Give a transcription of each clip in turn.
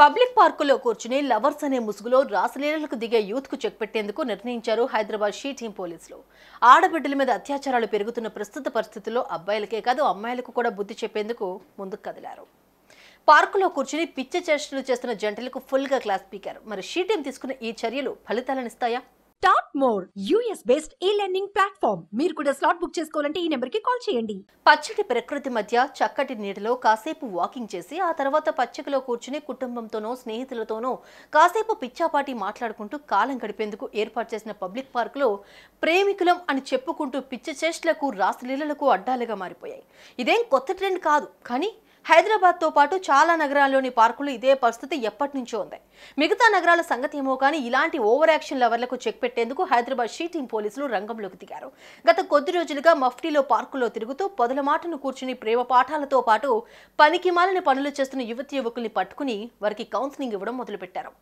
public పార్కులో కూర్చుని lovers అనే ముసుగులో రాసలీలలకు దిగే యూత్కు చెక్ పెట్టేందుకు నిర్ణయించారు హైదరాబాద్ షీ టీం పోలీసులు ఆడబిడ్డల మీద అత్యాచారాలు పెరుగుతున్న ప్రస్తుత పరిస్థితుల్లో అబ్బాయిలకే కాదు అమ్మాయిలకు కూడా బుద్ధి చెప్పేందుకు ముందుకు కదిలారు పార్కులో కూర్చుని పిచ్చ చేష్టలు చేస్తున్న జంటలకు ఫుల్గా క్లాస్ పీకారు మరి షీ టీం తీసుకున్న ఈ చర్యలు ఫలితాలనిస్తాయా top more US based e learning platform మీరు కూడా స్లాట్ బుక్ చేసుకోవాలంటే ఈ నెంబర్ కి కాల్ చేయండి పచ్చటి ప్రకృతి మధ్య చక్కటి నీడలో కాసేపు వాకింగ్ చేసి ఆ తర్వాత పచ్చికలో కూర్చుని కుటుంబంతోనో స్నేహితులతోనో కాసేపు పిచ్చాపాటి మాట్లాడుకుంటూ కాలం గడిపేందుకు ఏర్పాటు చేసిన పబ్లిక్ పార్క్ లో ప్రేమికులం అని చెప్పుకుంటూ పిచ్చి చేష్టలకు రాసలీలలకు అడ్డాలుగా మారిపోయాయి ఇదేం కొత్త ట్రెండ్ కాదు కానీ హైదరాబాద్తో పాటు చాలా నగరాల్లోని పార్కులు ఇదే పరిస్థితి ఎప్పటి నుంచో ఉంది మిగతా నగరాల సంగతి ఏమో కానీ ఇలాంటి ఓవర్ యాక్షన్ లవర్లకు చెక్ పెట్టేందుకు హైదరాబాద్ షీటింగ్ పోలీసులు రంగంలోకి దిగారు గత కొద్ది రోజులుగా మఫ్టీలో పార్కుల్లో తిరుగుతూ పొదల మాటను కూర్చుని ప్రేమ పాఠాలతో పాటు పనికి మాలని పనులు చేస్తున్న యువతి యువకుల్ని పట్టుకుని వారికి కౌన్సిలింగ్ ఇవ్వడం మొదలుపెట్టారు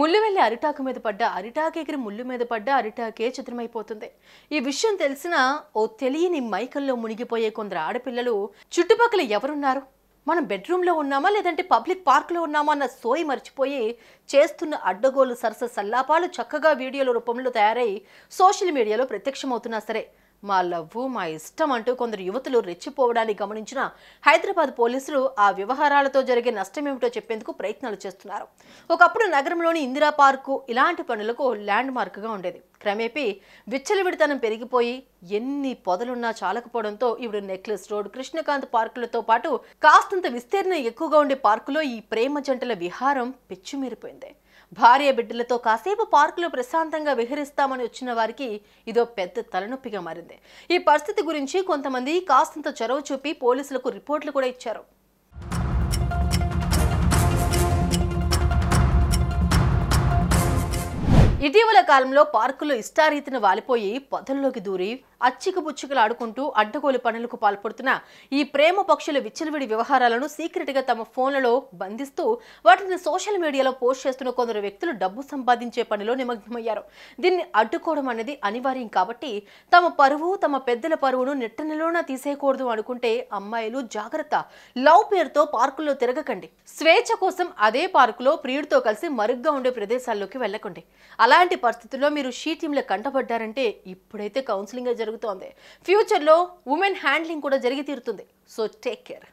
ముళ్ళు వెళ్ళి అరిటాకు మీద పడ్డ అరిటాకెగిరి ముళ్ళు మీద పడ్డ అరిటాకే చిత్రమైపోతుంది ఈ విషయం తెలిసిన ఓ తెలియని మైకల్లో మునిగిపోయే కొందరు ఆడపిల్లలు చుట్టుపక్కల ఎవరున్నారు మనం బెడ్రూమ్లో ఉన్నామా లేదంటే పబ్లిక్ పార్క్లో ఉన్నామా అన్న సోయి మర్చిపోయి చేస్తున్న అడ్డగోలు సరస సల్లాపాలు చక్కగా వీడియోల రూపంలో తయారై సోషల్ మీడియాలో ప్రత్యక్షమవుతున్నా సరే మా లవ్వు మా ఇష్టం అంటూ కొందరు యువతులు రెచ్చిపోవడాన్ని గమనించిన హైదరాబాద్ పోలీసులు ఆ వ్యవహారాలతో జరిగే నష్టమేమిటో చెప్పేందుకు ప్రయత్నాలు చేస్తున్నారు ఒకప్పుడు నగరంలోని ఇందిరా పార్కు ఇలాంటి పనులకు ల్యాండ్ మార్క్గా ఉండేది క్రమేపీ విచ్చలవిడితనం పెరిగిపోయి ఎన్ని పొదలున్నా చాలకపోవడంతో ఇప్పుడు నెక్లెస్ రోడ్ కృష్ణకాంత్ పార్కులతో పాటు కాస్తంత విస్తీర్ణం ఎక్కువగా ఉండే పార్కులో ఈ ప్రేమ జంటల విహారం పిచ్చిమీరిపోయింది భార్య బిడ్డలతో కాసేపు పార్కులో ప్రశాంతంగా విహరిస్తామని వచ్చిన వారికి ఇదో పెద్ద తలనొప్పిగా మారింది ఈ పరిస్థితి గురించి కొంతమంది కాస్తంత చొరవ చూపి పోలీసులకు రిపోర్ట్లు కూడా ఇచ్చారు ఇటీవల కాలంలో పార్కులు ఇష్టారీతిన వాలిపోయి పొదల్లోకి దూరి అచ్చికబుచ్చుకలాడుకుంటూ అడ్డగోలు పనులకు పాల్పడుతున్న ఈ ప్రేమ పక్షుల విచ్చలవిడి వ్యవహారాలను సీక్రెట్ గా తమ ఫోన్లలో బంధిస్తూ వాటిని సోషల్ మీడియాలో పోస్ట్ చేస్తున్న కొందరు వ్యక్తులు డబ్బు సంపాదించే పనిలో నిమగ్నమయ్యారు దీన్ని అడ్డుకోవడం అనేది అనివార్యం కాబట్టి తమ పరువు తమ పెద్దల పరువును నెట్టనిలోన తీసేయకూడదు అనుకుంటే అమ్మాయిలు జాగ్రత్త లవ్ పేరుతో పార్కుల్లో తిరగకండి స్వేచ్ఛ కోసం అదే పార్కులో ప్రియుడితో కలిసి మరుగ్గా ఉండే ప్రదేశాల్లోకి వెళ్ళకండి అలా అలాంటి పరిస్థితుల్లో మీరు షీ టీంలో కంటపడ్డారంటే ఇప్పుడైతే కౌన్సిలింగ్ జరుగుతోంది ఫ్యూచర్లో ఉమెన్ హ్యాండ్లింగ్ కూడా జరిగి తీరుతుంది సో టేక్ కేర్